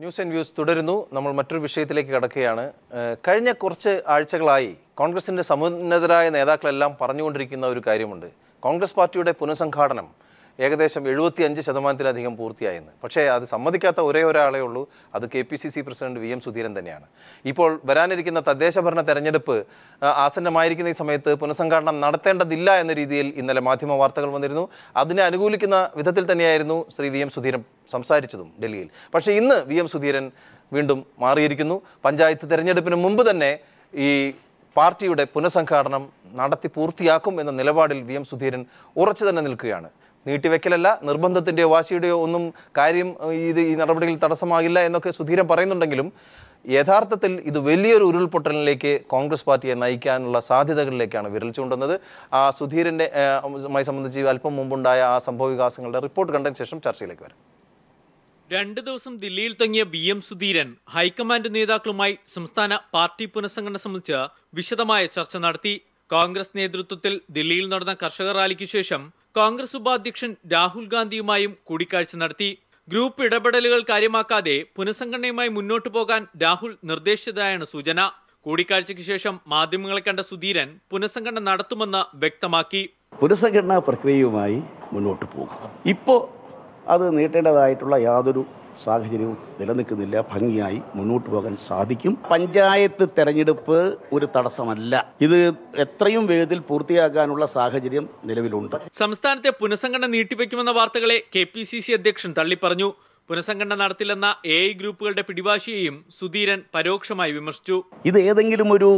news and views തുടരുന്നു നമ്മൾ മറ്റൊരു വിഷയത്തിലേക്ക് കടക്കുകയാണ് കഴിഞ്ഞ കുറച്ച് ആഴ്ചകളായി കോൺഗ്രസിൻ്റെ സമുന്നതരായ നേതാക്കളെല്ലാം പറഞ്ഞുകൊണ്ടിരിക്കുന്ന ഒരു കാര്യമുണ്ട് കോൺഗ്രസ് പാർട്ടിയുടെ പുനഃസംഘാടനം ഏകദേശം എഴുപത്തി അഞ്ച് ശതമാനത്തിലധികം പൂർത്തിയായെന്ന് പക്ഷേ അത് സമ്മതിക്കാത്ത ഒരേ ഒരാളേ ഉള്ളൂ അത് K P C C president V M Sudheeran തന്നെയാണ് ഇപ്പോൾ വരാനിരിക്കുന്ന തദ്ദേശ ഭരണ തെരഞ്ഞെടുപ്പ് ആസന്നമായിരിക്കുന്ന ഈ സമയത്ത് പുനഃസംഘാടനം നടത്തേണ്ടതില്ല എന്ന രീതിയിൽ ഇന്നലെ മാധ്യമ വാർത്തകൾ വന്നിരുന്നു അതിനെ അനുകൂലിക്കുന്ന വിധത്തിൽ തന്നെയായിരുന്നു ശ്രീ വി എം സുധീരൻ സംസാരിച്ചതും ഡൽഹിയിൽ പക്ഷേ ഇന്ന് വി എം സുധീരൻ വീണ്ടും മാറിയിരിക്കുന്നു പഞ്ചായത്ത് തെരഞ്ഞെടുപ്പിന് മുമ്പ് തന്നെ ഈ പാർട്ടിയുടെ പുനഃസംഘാടനം നടത്തി പൂർത്തിയാക്കും എന്ന നിലപാടിൽ വി എം സുധീരൻ ഉറച്ചു തന്നെ നിൽക്കുകയാണ് നീട്ടിവെക്കലല്ല നിർബന്ധത്തിൻ്റെയോ വാശിയുടെയോ ഒന്നും കാര്യം ഇത് ഈ നടപടിയിൽ തടസ്സമാകില്ല എന്നൊക്കെ സുധീരൻ പറയുന്നുണ്ടെങ്കിലും യഥാർത്ഥത്തിൽ ഇത് വലിയൊരു ഉരുൾപൊട്ടലിലേക്ക് കോൺഗ്രസ് പാർട്ടിയെ നയിക്കാനുള്ള സാധ്യതകളിലേക്കാണ് വിരൽ ചൂണ്ടുന്നത് ആ സുധീരൻ്റെ മായി സംബന്ധിച്ച് അല്പം മുമ്പുണ്ടായ ആ സംഭവ വികാസങ്ങളുടെ റിപ്പോർട്ട് കണ്ടതിന് ശേഷം ചർച്ചയിലേക്ക് വരാം രണ്ട് ദിവസം ദില്ലിയിൽ തങ്ങിയ ബി എം സുധീരൻ ഹൈക്കമാൻഡ് നേതാക്കളുമായി സംസ്ഥാന പാർട്ടി പുനഃസംഘടന സംബന്ധിച്ച് വിശദമായ ചർച്ച നടത്തി കോൺഗ്രസ് നേതൃത്വത്തിൽ ദില്ലിയിൽ നടന്ന കർഷക റാലിക്ക് ശേഷം കോൺഗ്രസ് ഉപാധ്യക്ഷൻ രാഹുൽ ഗാന്ധിയുമായും കൂടിക്കാഴ്ച നടത്തി ഗ്രൂപ്പ് ഇടപെടലുകൾ കാര്യമാക്കാതെ പുനഃസംഘടനയുമായി മുന്നോട്ടു പോകാൻ രാഹുൽ നിർദ്ദേശിച്ചതായാണ് സൂചന കൂടിക്കാഴ്ചയ്ക്ക് ശേഷം മാധ്യമങ്ങളെ കണ്ട സുധീരൻ പുനഃസംഘടന നടത്തുമെന്ന് വ്യക്തമാക്കി പുനഃസംഘടനാ പ്രക്രിയയുമായി മുന്നോട്ട് പോകും ഇപ്പോൾ അത് നീട്ടേണ്ടതായിട്ടുള്ള യാതൊരു സാഹചര്യവും നിലനിൽക്കുന്നില്ല ഭംഗിയായി മുന്നോട്ട് പോകാൻ സാധിക്കും പഞ്ചായത്ത് തെരഞ്ഞെടുപ്പ് ഒരു തടസ്സമല്ല ഇത് എത്രയും വേഗത്തിൽ പൂർത്തിയാക്കാനുള്ള സാഹചര്യം നിലവിലുണ്ട് സംസ്ഥാനത്തെ പുനഃസംഘടന നീട്ടിവെക്കുമെന്ന വാർത്തകളെ കെ പി സി സി അധ്യക്ഷൻ തള്ളിപ്പറഞ്ഞു പുനഃസംഘടന നടത്തില്ലെന്ന എ ഐ ഗ്രൂപ്പുകളുടെ പിടിവാശിയെയും സുധീരൻ പരോക്ഷമായി വിമർശിച്ചു ഇത് ഏതെങ്കിലും ഒരു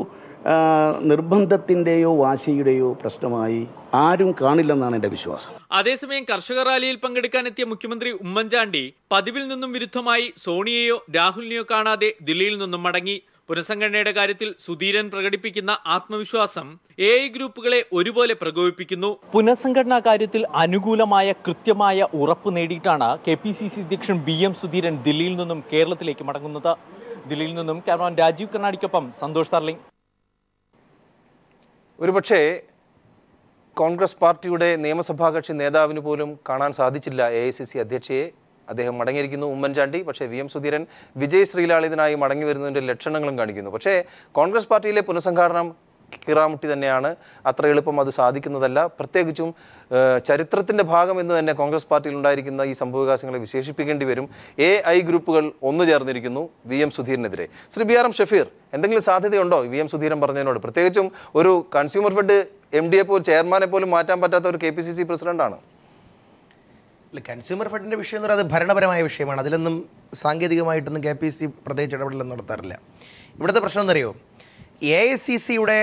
നിർബന്ധത്തിന്റെയോ വാശിയുടെയോ പ്രശ്നമായി ആരും കാണില്ലെന്നാണ് എൻ്റെ വിശ്വാസം അതേസമയം കർഷക റാലിയിൽ പങ്കെടുക്കാനെത്തിയ മുഖ്യമന്ത്രി ഉമ്മൻചാണ്ടി പതിവിൽ നിന്നും വിരുദ്ധമായി സോണിയയോ രാഹുലിനെയോ കാണാതെ ദില്ലിയിൽ നിന്നും മടങ്ങി പുനഃസംഘടനയുടെ കാര്യത്തിൽ സുധീരൻ പ്രകടിപ്പിക്കുന്ന ആത്മവിശ്വാസം എ ഐ ഗ്രൂപ്പുകളെ ഒരുപോലെ പ്രകോപിപ്പിക്കുന്നു പുനഃസംഘടനാ കാര്യത്തിൽ അനുകൂലമായ കൃത്യമായ ഉറപ്പ് നേടിയിട്ടാണ് കെ പി സി സി അധ്യക്ഷൻ വി എം സുധീരൻ ദില്ലിയിൽ നിന്നും കേരളത്തിലേക്ക് മടങ്ങുന്നത് ദില്ലിയിൽ നിന്നും ക്യാമറാൻ രാജീവ് കർണാടിക്കൊപ്പം സന്തോഷ് തർലിംഗ് ഒരുപക്ഷേ കോൺഗ്രസ് പാർട്ടിയുടെ നിയമസഭാ കക്ഷി നേതാവിന് പോലും കാണാൻ സാധിച്ചില്ല എ ഐ സി സി അധ്യക്ഷയെ അദ്ദേഹം മടങ്ങിയിരിക്കുന്നു ഉമ്മൻചാണ്ടി പക്ഷേ വി എം സുധീരൻ വിജയ് ശ്രീലാളിതനായി മടങ്ങി വരുന്നതിൻ്റെ ലക്ഷണങ്ങളും കാണിക്കുന്നു പക്ഷേ കോൺഗ്രസ് പാർട്ടിയിലെ പുനഃസംഘാടനം കിറാമുട്ടി തന്നെയാണ് അത്ര എളുപ്പം അത് സാധിക്കുന്നതല്ല പ്രത്യേകിച്ചും ചരിത്രത്തിൻ്റെ ഭാഗം എന്ന് തന്നെ കോൺഗ്രസ് പാർട്ടിയിൽ ഉണ്ടായിരിക്കുന്ന ഈ സംഭവവികാസങ്ങളെ വിശേഷിപ്പിക്കേണ്ടി വരും എ ഐ ഗ്രൂപ്പുകൾ ഒന്നു ചേർന്നിരിക്കുന്നു വി എം സുധീറിനെതിരെ Shri B R M Shafeer എന്തെങ്കിലും സാധ്യതയുണ്ടോ വി എം സുധീരൻ പറഞ്ഞതിനോട് പ്രത്യേകിച്ചും ഒരു consumer fed M D A പോലും ചെയർമാനെ പോലും മാറ്റാൻ പറ്റാത്ത ഒരു കെ പി സി സി പ്രസിഡന്റാണ് കൺസ്യൂമർ ഫെഡിൻ്റെ വിഷയം എന്ന് പറയുന്നത് ഭരണപരമായ വിഷയമാണ് അതിലൊന്നും സാങ്കേതികമായിട്ടൊന്നും കെ പി സി പ്രത്യേകിച്ച് ഇടപെടലൊന്നും നടത്താറില്ല ഇവിടുത്തെ പ്രശ്നം എന്നറിയോ എ ഐ സി സിയുടെ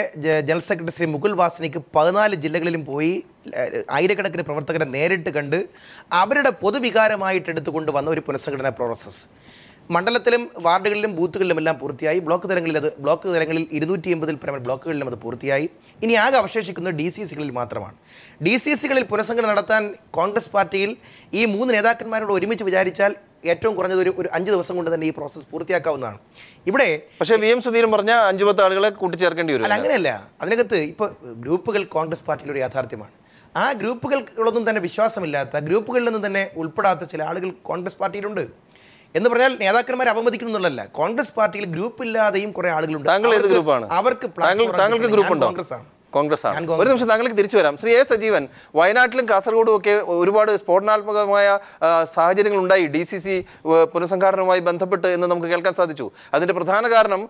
ജനറൽ സെക്രട്ടറി ശ്രീ മുകുൽ വാസനിക്ക് പതിനാല് ജില്ലകളിലും പോയി ആയിരക്കണക്കിന് പ്രവർത്തകരെ നേരിട്ട് കണ്ട് അവരുടെ പൊതുവികാരമായിട്ട് എടുത്തുകൊണ്ട് വന്ന ഒരു പുനഃസംഘടനാ പ്രോസസ്സ് മണ്ഡലത്തിലും വാർഡുകളിലും എല്ലാം പൂർത്തിയായി ബ്ലോക്ക് തലങ്ങളിൽ അത് ബ്ലോക്ക് തലങ്ങളിൽ ഇരുന്നൂറ്റി എൺപതിൽ പരമ ബ്ലോക്കുകളിലും അത് പൂർത്തിയായി ഇനി ആകെ അവശേഷിക്കുന്നത് ഡി സി സികളിൽ മാത്രമാണ് ഡി സി സികളിൽ പുനഃസംഘടന നടത്താൻ കോൺഗ്രസ് പാർട്ടിയിൽ ഈ മൂന്ന് നേതാക്കന്മാരോട് ഒരുമിച്ച് വിചാരിച്ചാൽ ഏറ്റവും കുറഞ്ഞത് ഒരു ഒരു അഞ്ച് ദിവസം കൊണ്ട് തന്നെ ഈ പ്രോസസ്സ് പൂർത്തിയാക്കാവുന്നതാണ് ഇവിടെ പക്ഷേ വി എം സുധീരൻ പറഞ്ഞ അഞ്ചു പത്ത് ആളുകളെ കൂട്ടിച്ചേർക്കേണ്ടി വരും അല്ല അങ്ങനെയല്ല അതിനകത്ത് ഇപ്പോൾ ഗ്രൂപ്പുകൾ കോൺഗ്രസ് പാർട്ടിയുടെ ഒരു യാഥാർത്ഥ്യമാണ് ആ ഗ്രൂപ്പുകൾക്കൊന്നും തന്നെ വിശ്വാസമില്ലാത്ത ഗ്രൂപ്പുകളിൽ തന്നെ ഉൾപ്പെടാത്ത ചില ആളുകൾ കോൺഗ്രസ് പാർട്ടിയിലുണ്ട് എന്ന് പറഞ്ഞാൽ നേതാക്കന്മാരെ എന്നുള്ളതല്ല കോൺഗ്രസ് പാർട്ടിയിൽ ഗ്രൂപ്പ് ഇല്ലാതെയും കുറെ ആളുകളുണ്ട് താങ്കൾ ഏത് ഗ്രൂപ്പാണ് അവർക്ക് താങ്കൾക്ക് ഗ്രൂപ്പ് ഉണ്ടോ കോൺഗ്രസ് ആണ് കോൺഗ്രസ് ആണ് ഒരു നിമിഷം താങ്കൾക്ക് തിരിച്ചു വരാം ശ്രീ എ സജീവൻ വയനാട്ടിലും കാസർഗോഡും ഒക്കെ ഒരുപാട് സ്ഫോടനാത്മകമായ സാഹചര്യങ്ങൾ ഉണ്ടായി ഡി സി സി പുനഃസംഘാടനവുമായി ബന്ധപ്പെട്ട് എന്ന് നമുക്ക് കേൾക്കാൻ സാധിച്ചു അതിന്റെ പ്രധാന കാരണം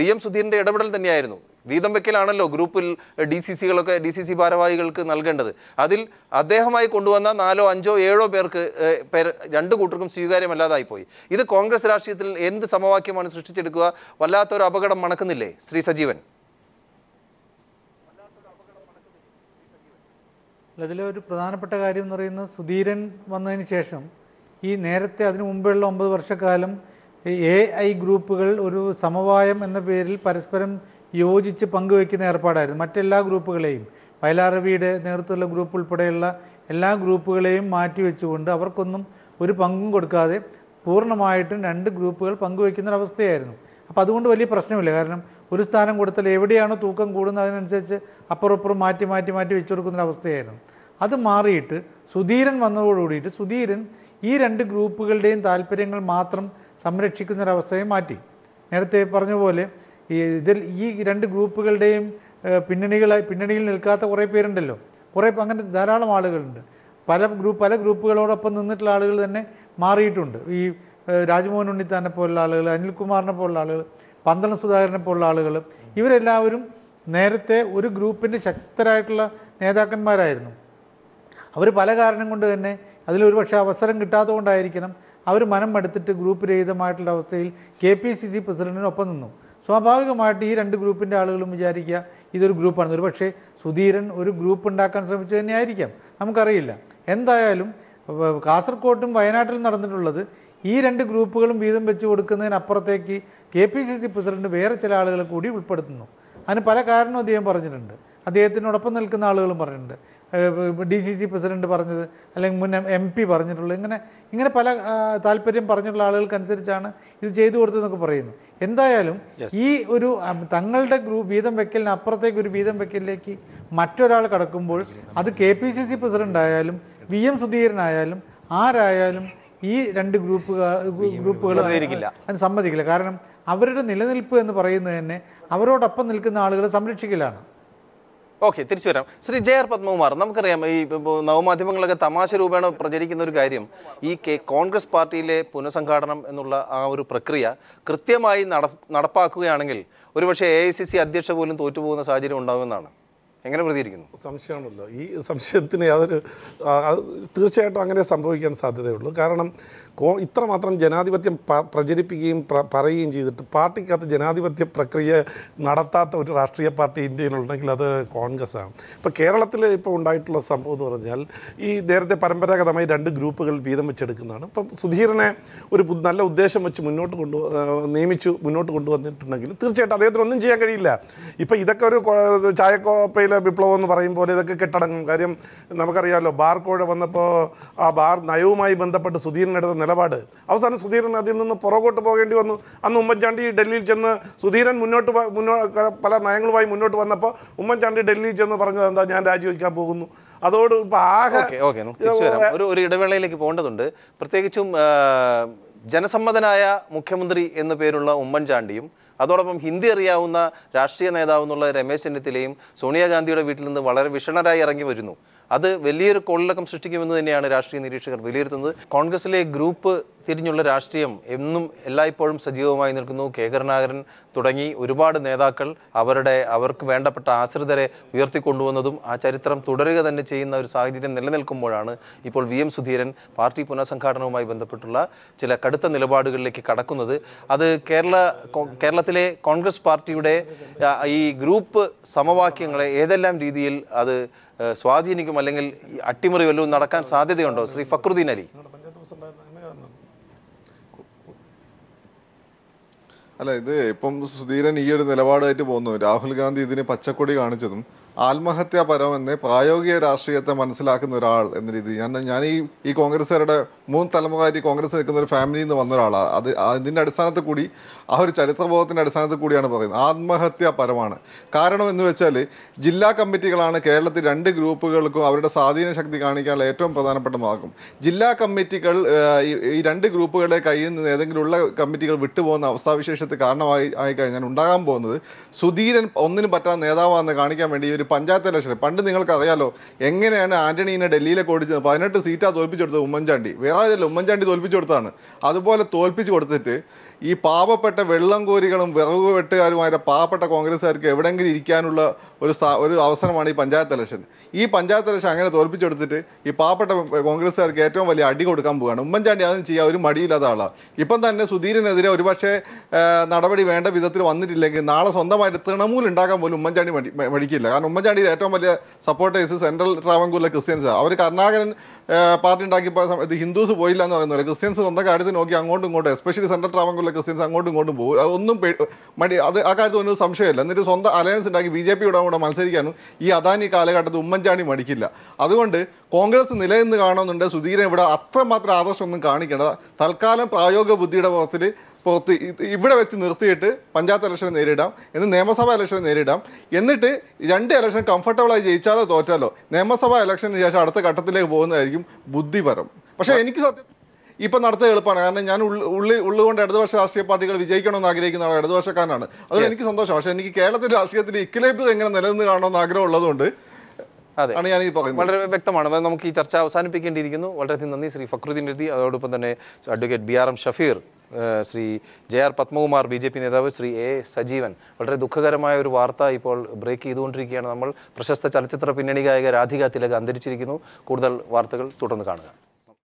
വി എം സുധീറിൻ്റെ ഇടപെടൽ തന്നെയായിരുന്നു വീതം വെക്കലാണല്ലോ ഗ്രൂപ്പിൽ ഡി സി സികളൊക്കെ ഡി സി സി ഭാരവാഹികൾക്ക് നൽകേണ്ടത് അതിൽ അദ്ദേഹമായി കൊണ്ടുവന്ന നാലോ അഞ്ചോ ഏഴോ പേർക്ക് പേർ രണ്ട് കൂട്ടർക്കും സ്വീകാര്യമല്ലാതായിപ്പോയി ഇത് കോൺഗ്രസ് രാഷ്ട്രീയത്തിൽ എന്ത് സമവാക്യമാണ് സൃഷ്ടിച്ചെടുക്കുക വല്ലാത്തൊരു അപകടം മണക്കുന്നില്ലേ ശ്രീ സജീവൻ അതിലൊരു പ്രധാനപ്പെട്ട കാര്യം എന്ന് പറയുന്നത് സുധീരൻ വന്നതിന് ശേഷം ഈ നേരത്തെ അതിനു മുമ്പുള്ള ഒമ്പത് വർഷക്കാലം എ ഐ ഗ്രൂപ്പുകൾ ഒരു സമവായം എന്ന പേരിൽ പരസ്പരം യോജിച്ച് പങ്കുവയ്ക്കുന്ന ഏർപ്പാടായിരുന്നു മറ്റെല്ലാ ഗ്രൂപ്പുകളെയും വയലാറവിയുടെ നേതൃത്വത്തിലുള്ള ഗ്രൂപ്പ് ഉൾപ്പെടെയുള്ള എല്ലാ ഗ്രൂപ്പുകളെയും മാറ്റിവെച്ചുകൊണ്ട് അവർക്കൊന്നും ഒരു പങ്കും കൊടുക്കാതെ പൂർണ്ണമായിട്ടും രണ്ട് ഗ്രൂപ്പുകൾ പങ്കുവയ്ക്കുന്നൊരവസ്ഥയായിരുന്നു അപ്പോൾ അതുകൊണ്ട് വലിയ പ്രശ്നമില്ല കാരണം ഒരു സ്ഥാനം കൊടുത്താൽ എവിടെയാണ് തൂക്കം കൂടുന്നത് അതിനനുസരിച്ച് അപ്പുറപ്പുറം മാറ്റി മാറ്റി മാറ്റി വെച്ചു കൊടുക്കുന്നൊരവസ്ഥയായിരുന്നു അത് മാറിയിട്ട് സുധീരൻ വന്നതോടുകൂടിയിട്ട് സുധീരൻ ഈ രണ്ട് ഗ്രൂപ്പുകളുടെയും താല്പര്യങ്ങൾ മാത്രം സംരക്ഷിക്കുന്നൊരവസ്ഥയെ മാറ്റി നേരത്തെ പറഞ്ഞ പോലെ ഈ ഇതിൽ ഈ രണ്ട് ഗ്രൂപ്പുകളുടെയും പിന്നണികളായി പിന്നണിയിൽ നിൽക്കാത്ത കുറേ പേരുണ്ടല്ലോ കുറേ അങ്ങനെ ധാരാളം ആളുകളുണ്ട് പല ഗ്രൂപ്പ് പല ഗ്രൂപ്പുകളോടൊപ്പം നിന്നിട്ടുള്ള ആളുകൾ തന്നെ മാറിയിട്ടുണ്ട് ഈ രാജ്മോഹൻ ഉണ്ണിത്താനെ പോലുള്ള ആളുകൾ അനിൽകുമാറിനെ പോലുള്ള ആളുകൾ പന്തളം സുധാകരനെ പോലുള്ള ആളുകൾ ഇവരെല്ലാവരും നേരത്തെ ഒരു ഗ്രൂപ്പിൻ്റെ ശക്തരായിട്ടുള്ള നേതാക്കന്മാരായിരുന്നു അവർ പല കാരണം കൊണ്ട് തന്നെ അതിലൊരു പക്ഷേ അവസരം കിട്ടാത്തത് കൊണ്ടായിരിക്കണം അവർ മനം എടുത്തിട്ട് ഗ്രൂപ്പ് രഹിതമായിട്ടുള്ള അവസ്ഥയിൽ കെ പി സി സി പ്രസിഡന്റിനൊപ്പം നിന്നു സ്വാഭാവികമായിട്ട് ഈ രണ്ട് ഗ്രൂപ്പിൻ്റെ ആളുകളും വിചാരിക്കുക ഇതൊരു ഗ്രൂപ്പാണ് ഒരു പക്ഷേ സുധീരൻ ഒരു ഗ്രൂപ്പ് ഉണ്ടാക്കാൻ ശ്രമിച്ചു തന്നെയായിരിക്കാം നമുക്കറിയില്ല എന്തായാലും കാസർകോട്ടും വയനാട്ടിലും നടന്നിട്ടുള്ളത് ഈ രണ്ട് ഗ്രൂപ്പുകളും വീതം വെച്ച് കൊടുക്കുന്നതിനപ്പുറത്തേക്ക് K P C C president വേറെ ചില ആളുകളെ കൂടി ഉൾപ്പെടുത്തുന്നു അതിന് പല കാരണവും അദ്ദേഹം പറഞ്ഞിട്ടുണ്ട് അദ്ദേഹത്തിനോടൊപ്പം നിൽക്കുന്ന ആളുകളും പറഞ്ഞിട്ടുണ്ട് ഡി സി സി പ്രസിഡന്റ് പറഞ്ഞത് അല്ലെങ്കിൽ മുൻ എം പി പറഞ്ഞിട്ടുള്ളത് ഇങ്ങനെ ഇങ്ങനെ പല താല്പര്യം പറഞ്ഞിട്ടുള്ള ആളുകൾക്കനുസരിച്ചാണ് ഇത് ചെയ്തു കൊടുത്തതെന്നൊക്കെ പറയുന്നു എന്തായാലും ഈ ഒരു തങ്ങളുടെ ഗ്രൂപ്പ് വീതം വെക്കലിന് അപ്പുറത്തേക്ക് ഒരു വീതം വെക്കലിലേക്ക് മറ്റൊരാൾ കടക്കുമ്പോൾ അത് K P C C president ആയാലും വി എം സുധീരനായാലും ആരായാലും ഈ രണ്ട് ഗ്രൂപ്പ് ഗ്രൂപ്പുകൾ അതിന് സമ്മതിക്കില്ല കാരണം അവരുടെ നിലനിൽപ്പ് എന്ന് പറയുന്നത് തന്നെ അവരോടൊപ്പം നിൽക്കുന്ന ആളുകളെ സംരക്ഷിക്കലാണ് ഓക്കെ തിരിച്ചു വരാം ശ്രീ ജെ ആർ പത്മകുമാർ നമുക്കറിയാം ഈ നവമാധ്യമങ്ങളൊക്കെ തമാശ രൂപേണ പ്രചരിക്കുന്ന ഒരു കാര്യം ഈ കെ കോൺഗ്രസ് പാർട്ടിയിലെ പുനഃസംഘാടനം എന്നുള്ള ആ ഒരു പ്രക്രിയ കൃത്യമായി നടപ്പാക്കുകയാണെങ്കിൽ ഒരുപക്ഷെ എ ഐ സി സി അധ്യക്ഷ പോലും തോറ്റുപോകുന്ന സാഹചര്യം ഉണ്ടാകുമെന്നാണ് എങ്ങനെ പ്രതികരിക്കുന്നു സംശയമാണല്ലോ ഈ സംശയത്തിന് യാതൊരു തീർച്ചയായിട്ടും അങ്ങനെ സംഭവിക്കാൻ സാധ്യതയുള്ളൂ കാരണം കോ ഇത്രമാത്രം ജനാധിപത്യം പ്രചരിപ്പിക്കുകയും പറയുകയും ചെയ്തിട്ട് പാർട്ടിക്കകത്ത് ജനാധിപത്യ പ്രക്രിയ നടത്താത്ത ഒരു രാഷ്ട്രീയ പാർട്ടി ഇന്ത്യയിലുണ്ടെങ്കിൽ അത് കോൺഗ്രസ്സാണ് ഇപ്പോൾ കേരളത്തിൽ ഇപ്പോൾ ഉണ്ടായിട്ടുള്ള സംഭവം എന്ന് പറഞ്ഞാൽ ഈ നേരത്തെ പരമ്പരാഗതമായി രണ്ട് ഗ്രൂപ്പുകൾ വീതം വെച്ചെടുക്കുന്നതാണ് ഇപ്പം സുധീരനെ ഒരു നല്ല ഉദ്ദേശം വെച്ച് മുന്നോട്ട് കൊണ്ടു നിയമിച്ചു മുന്നോട്ട് കൊണ്ടുവന്നിട്ടുണ്ടെങ്കിൽ തീർച്ചയായിട്ടും അദ്ദേഹത്തിന് ഒന്നും ചെയ്യാൻ കഴിയില്ല ഇപ്പോൾ ഇതൊക്കെ ഒരു ചായക്കോപ്പയിൽ ഇന്ത്യയിലെ വിപ്ലവം എന്ന് പറയും പോലെ ഇതൊക്കെ കെട്ടടങ്ങും കാര്യം നമുക്കറിയാമല്ലോ ബാർ കോഴ വന്നപ്പോൾ ആ ബാർ നയവുമായി ബന്ധപ്പെട്ട് സുധീരനെടുത്ത നിലപാട് അവസാനം സുധീരൻ അതിൽ നിന്ന് പുറകോട്ട് പോകേണ്ടി വന്നു അന്ന് ഉമ്മൻചാണ്ടി ഡൽഹിയിൽ ചെന്ന് സുധീരൻ മുന്നോട്ട് പല നയങ്ങളുമായി മുന്നോട്ട് വന്നപ്പോൾ ഉമ്മൻചാണ്ടി ഡൽഹിയിൽ ചെന്ന് പറഞ്ഞത് എന്താ ഞാൻ രാജിവെക്കാൻ പോകുന്നു അതോട് ഇപ്പോൾ ആകെ ഒരു ഇടവേളയിലേക്ക് പോകേണ്ടതുണ്ട് പ്രത്യേകിച്ചും ജനസമ്മതനായ മുഖ്യമന്ത്രി എന്നു പേരുള്ള ഉമ്മൻചാണ്ടിയും അതോടൊപ്പം ഹിന്ദി അറിയാവുന്ന രാഷ്ട്രീയ നേതാവെന്നുള്ള രമേശ് ചെന്നിത്തലയും സോണിയാഗാന്ധിയുടെ വീട്ടിൽ നിന്ന് വളരെ വിഷണരായി ഇറങ്ങി വരുന്നു അത് വലിയൊരു കൊള്ളക്കം സൃഷ്ടിക്കുമെന്ന് തന്നെയാണ് രാഷ്ട്രീയ നിരീക്ഷകർ വിലയിരുത്തുന്നത് കോൺഗ്രസിലെ ഗ്രൂപ്പ് തിരിഞ്ഞുള്ള രാഷ്ട്രീയം എന്നും എല്ലായ്പ്പോഴും സജീവമായി നിൽക്കുന്നു കെ കരുണാകരൻ തുടങ്ങി ഒരുപാട് നേതാക്കൾ അവരുടെ അവർക്ക് വേണ്ടപ്പെട്ട ആശ്രിതരെ ഉയർത്തിക്കൊണ്ടുവന്നതും ആ ചരിത്രം തുടരുക തന്നെ ചെയ്യുന്ന ഒരു സാഹചര്യം നിലനിൽക്കുമ്പോഴാണ് ഇപ്പോൾ വി എം സുധീരൻ പാർട്ടി പുനഃസംഘാടനവുമായി ബന്ധപ്പെട്ടുള്ള ചില കടുത്ത നിലപാടുകളിലേക്ക് കടക്കുന്നത് അത് കേരള കേരളത്തിലെ കോൺഗ്രസ് പാർട്ടിയുടെ ഈ ഗ്രൂപ്പ് സമവാക്യങ്ങളെ ഏതെല്ലാം രീതിയിൽ അത് സ്വാധീനിക്കും അല്ലെങ്കിൽ അട്ടിമറി വല്ലതും നടക്കാൻ സാധ്യതയുണ്ടോ ശ്രീ ഫക്രുദ്ദീൻ അലി അല്ല ഇത് ഇപ്പം സുധീരൻ ഈ ഒരു നിലപാടായിട്ട് പോകുന്നു രാഹുൽ ഗാന്ധി ഇതിന് പച്ചക്കൊടി കാണിച്ചതും ആത്മഹത്യാപരമെന്ന് പ്രായോഗിക രാഷ്ട്രീയത്തെ മനസ്സിലാക്കുന്ന ഒരാൾ എന്ന രീതി ഞാൻ ഞാൻ ഈ ഈ കോൺഗ്രസ്സുകാരുടെ മൂന്ന് തലമുറയായിട്ട് കോൺഗ്രസ് നിൽക്കുന്ന ഒരു ഫാമിലിയിൽ നിന്ന് വന്ന ഒരാളാണ് അത് അതിൻ്റെ അടിസ്ഥാനത്തിൽ കൂടി ആ ഒരു ചരിത്രബോധത്തിൻ്റെ അടിസ്ഥാനത്തിൽ കൂടിയാണ് പറയുന്നത് ആത്മഹത്യാപരമാണ് കാരണം എന്ന് വെച്ചാൽ ജില്ലാ കമ്മിറ്റികളാണ് കേരളത്തിൽ രണ്ട് ഗ്രൂപ്പുകൾക്കും അവരുടെ സ്വാധീന ശക്തി കാണിക്കാനുള്ള ഏറ്റവും പ്രധാനപ്പെട്ട മാർഗം ജില്ലാ കമ്മിറ്റികൾ ഈ രണ്ട് ഗ്രൂപ്പുകളുടെ കയ്യിൽ നിന്ന് ഏതെങ്കിലും ഉള്ള കമ്മിറ്റികൾ വിട്ടുപോകുന്ന അവസ്ഥാവിശേഷത്തെ കാരണമായി ആയി കഴിഞ്ഞാൽ ഉണ്ടാകാൻ പോകുന്നത് സുധീരൻ ഒന്നിനും പറ്റാത്ത നേതാവാണെന്ന് കാണിക്കാൻ വേണ്ടി ഒരു പഞ്ചായത്ത് ഇലക്ഷനിൽ പണ്ട് നിങ്ങൾക്ക് അറിയാലോ എങ്ങനെയാണ് ആന്റണീനെ ഡൽഹിയിലെ ഓടിച്ചത് പതിനെട്ട് സീറ്റാണ് തോൽപ്പിച്ചു കൊടുത്തത് ഉമ്മൻചാണ്ടി വേറെ ഉമ്മൻചാണ്ടി തോൽപ്പിച്ചു കൊടുത്താണ് അതുപോലെ തോൽപ്പിച്ചു കൊടുത്തിട്ട് ഈ പാവപ്പെട്ട വെള്ളം കോരികളും വിറവ് വെട്ടുകാരുമായിട്ട് പാവപ്പെട്ട കോൺഗ്രസ്സുകാർക്ക് എവിടെയെങ്കിലും ഇരിക്കാനുള്ള ഒരു ഒരു അവസരമാണ് ഈ പഞ്ചായത്ത് ഇലക്ഷൻ ഈ പഞ്ചായത്ത് ഇലക്ഷൻ അങ്ങനെ തോൽപ്പിച്ചെടുത്തിട്ട് ഈ പാവപ്പെട്ട കോൺഗ്രസ്സുകാർക്ക് ഏറ്റവും വലിയ അടി കൊടുക്കാൻ പോവുകയാണ് ഉമ്മൻചാണ്ടി അതൊന്നും ചെയ്യുക ഒരു മടിയില്ലാത്ത ആളാണ് ഇപ്പം തന്നെ സുധീരനെതിരെ ഒരുപക്ഷെ നടപടി വേണ്ട വിധത്തിൽ വന്നിട്ടില്ലെങ്കിൽ നാളെ സ്വന്തമായിട്ട് തൃണമൂൽ ഉണ്ടാക്കാൻ പോലും ഉമ്മൻചാണ്ടി മടി മടിക്കില്ല കാരണം ഉമ്മൻചാണ്ടിയുടെ ഏറ്റവും വലിയ സപ്പോർട്ടേഴ്സ് സെൻട്രൽ ട്രാവൻകൂറിലെ ക്രിസ്ത്യൻസാണ് അവർ കർണാകരൻ പാർട്ടി ഉണ്ടാക്കിയപ്പോൾ ഇത് ഹിന്ദുസ് പോയില്ല എന്ന് പറയുന്നില്ല ക്രിസ്ത്യൻസ് സ്വന്തം കാര്യത്തിൽ നോക്കി അങ്ങോട്ടും ഇങ്ങോട്ടും എസ്പെഷ്യലി സെൻട്രൽ ട്രാവങ്കുള്ള ക്രിസ്ത്യൻസ് അങ്ങോട്ടും ഇങ്ങോട്ടും പോകും ഒന്നും മടി അത് ആ കാര്യത്തിൽ ഒന്നും സംശയമില്ല എന്നിട്ട് സ്വന്തം അലയൻസ് ഉണ്ടാക്കി ബി ജെ ഇവിടെ കൂടെ മത്സരിക്കാനും ഈ അദാനി കാലഘട്ടത്തിൽ ഉമ്മൻചാണ്ടി മടിക്കില്ല അതുകൊണ്ട് കോൺഗ്രസ് നിലനിന്ന് കാണുന്നുണ്ട് സുധീരൻ ഇവിടെ അത്രമാത്രം ആദർശമൊന്നും കാണിക്കേണ്ട തൽക്കാലം പ്രായോഗിക ബുദ്ധിയുടെ പുറത്തിൽ പുറത്ത് ഇവിടെ വെച്ച് നിർത്തിയിട്ട് പഞ്ചായത്ത് ഇലക്ഷൻ നേരിടാം എന്ന് നിയമസഭാ ഇലക്ഷൻ നേരിടാം എന്നിട്ട് രണ്ട് ഇലക്ഷൻ കംഫർട്ടബിളായി ജയിച്ചാലോ തോറ്റാലോ നിയമസഭാ ഇലക്ഷന് ശേഷം അടുത്ത ഘട്ടത്തിലേക്ക് പോകുന്നതായിരിക്കും ബുദ്ധിപരം പക്ഷേ എനിക്ക് സത്യം ഇപ്പം നടത്തുക എളുപ്പമാണ് കാരണം ഞാൻ ഉള്ളിൽ ഉള്ളുകൊണ്ട് ഇടതുപക്ഷ രാഷ്ട്രീയ പാർട്ടികൾ വിജയിക്കണമെന്ന് ആഗ്രഹിക്കുന്ന ആൾ ഇടതുപക്ഷക്കാരനാണ് അതുകൊണ്ട് എനിക്ക് സന്തോഷം പക്ഷേ എനിക്ക് കേരളത്തിലെ രാഷ്ട്രീയത്തിൽ ഇക്കിലേപ്പ് എങ്ങനെ നിലനിന്ന് കാണണമെന്ന് ആഗ്രഹമുള്ളതുകൊണ്ട് അതെ ആണ് ഞാൻ പറയുന്നത് വളരെ വ്യക്തമാണ് നമുക്ക് ഈ ചർച്ച അവസാനിപ്പിക്കേണ്ടിയിരിക്കുന്നു വളരെയധികം നന്ദി ശ്രീ ഫക്രുദ്ദീൻ എഴുതി അതോടൊപ്പം തന്നെ advocate B R M Shafeer Shri J R Padmakumar B J P നേതാവ് ശ്രീ എ സജീവൻ വളരെ ദുഃഖകരമായ ഒരു വാർത്ത ഇപ്പോൾ ബ്രേക്ക് ചെയ്തുകൊണ്ടിരിക്കുകയാണ് നമ്മൾ പ്രശസ്ത ചലച്ചിത്ര പിന്നണി ഗായക രാധിക തിലക് അന്തരിച്ചിരിക്കുന്നു കൂടുതൽ വാർത്തകൾ തുടർന്ന് കാണുക